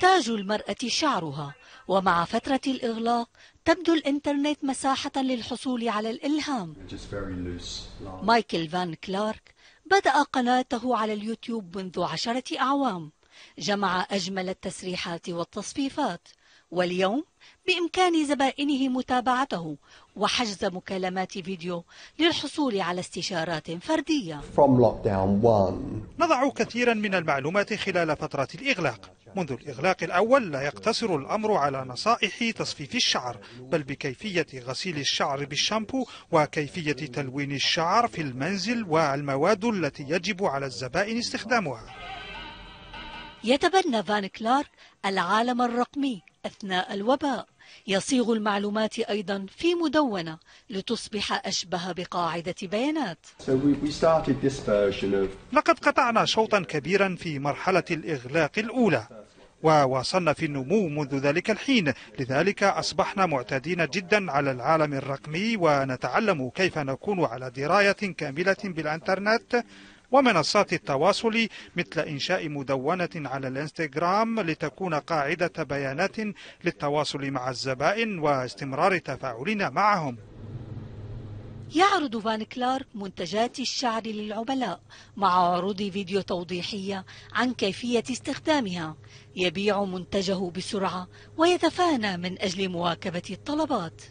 تاج المرأة شعرها ومع فترة الإغلاق تبدو الإنترنت مساحة للحصول على الإلهام مايكل فان كلارك بدأ قناته على اليوتيوب منذ عشرة أعوام جمع أجمل التسريحات والتصفيفات واليوم بإمكان زبائنه متابعته وحجز مكالمات فيديو للحصول على استشارات فردية نضع كثيرا من المعلومات خلال فترة الإغلاق منذ الإغلاق الأول لا يقتصر الأمر على نصائح تصفيف الشعر بل بكيفية غسيل الشعر بالشامبو وكيفية تلوين الشعر في المنزل والمواد التي يجب على الزبائن استخدامها يتبنى فان كلارك العالم الرقمي أثناء الوباء يصيغ المعلومات أيضا في مدونة لتصبح أشبه بقاعدة بيانات لقد قطعنا شوطا كبيرا في مرحلة الإغلاق الأولى وواصلنا في النمو منذ ذلك الحين لذلك أصبحنا معتادين جدا على العالم الرقمي ونتعلم كيف نكون على دراية كاملة بالإنترنت ومنصات التواصل مثل إنشاء مدونة على الانستغرام لتكون قاعدة بيانات للتواصل مع الزبائن واستمرار تفاعلنا معهم يعرض فان كلارك منتجات الشعر للعملاء مع عروض فيديو توضيحية عن كيفية استخدامها يبيع منتجه بسرعة ويتفانى من أجل مواكبة الطلبات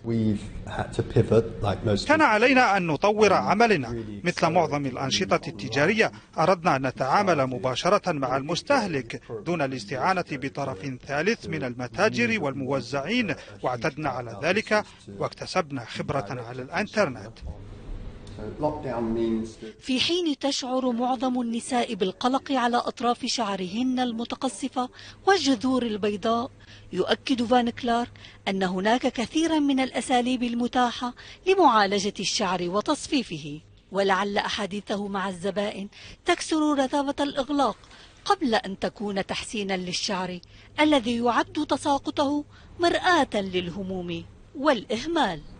كان علينا أن نطور عملنا مثل معظم الأنشطة التجارية أردنا أن نتعامل مباشرة مع المستهلك دون الاستعانة بطرف ثالث من المتاجر والموزعين واعتدنا على ذلك واكتسبنا خبرة على الأنترنت في حين تشعر معظم النساء بالقلق على أطراف شعرهن المتقصفة والجذور البيضاء يؤكد فان كلارك أن هناك كثيرا من الأساليب المتاحة لمعالجة الشعر وتصفيفه ولعل أحاديثه مع الزبائن تكسر رتابة الإغلاق قبل أن تكون تحسينا للشعر الذي يعد تساقطه مرآة للهموم والإهمال